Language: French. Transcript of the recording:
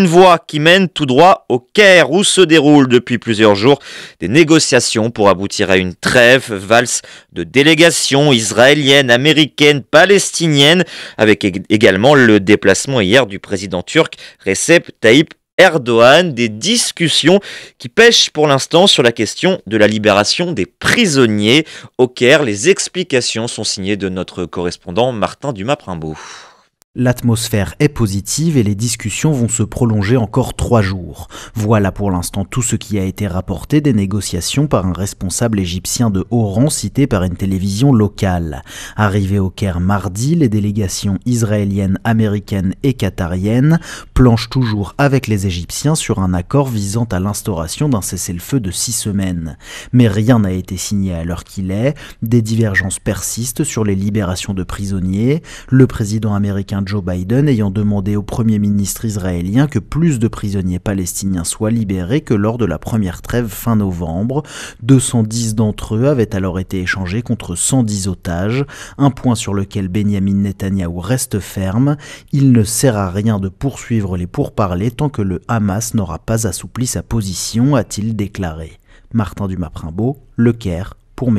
Une voie qui mène tout droit au Caire où se déroulent depuis plusieurs jours des négociations pour aboutir à une trêve, valse de délégations israéliennes, américaines, palestiniennes, avec également le déplacement hier du président turc Recep Tayyip Erdogan, des discussions qui pêchent pour l'instant sur la question de la libération des prisonniers au Caire. Les explications sont signées de notre correspondant Martin Dumas-Primbaud. L'atmosphère est positive et les discussions vont se prolonger encore trois jours. Voilà pour l'instant tout ce qui a été rapporté des négociations par un responsable égyptien de haut rang cité par une télévision locale. Arrivé au Caire mardi, les délégations israéliennes, américaines et qatariennes planchent toujours avec les Égyptiens sur un accord visant à l'instauration d'un cessez-le-feu de six semaines. Mais rien n'a été signé à l'heure qu'il est, des divergences persistent sur les libérations de prisonniers, le président américain Joe Biden ayant demandé au Premier ministre israélien que plus de prisonniers palestiniens soient libérés que lors de la première trêve fin novembre. 210 d'entre eux avaient alors été échangés contre 110 otages, un point sur lequel Benjamin Netanyahu reste ferme. Il ne sert à rien de poursuivre les pourparlers tant que le Hamas n'aura pas assoupli sa position, a-t-il déclaré. Martin Dumas-Primbaud, Le Caire, pour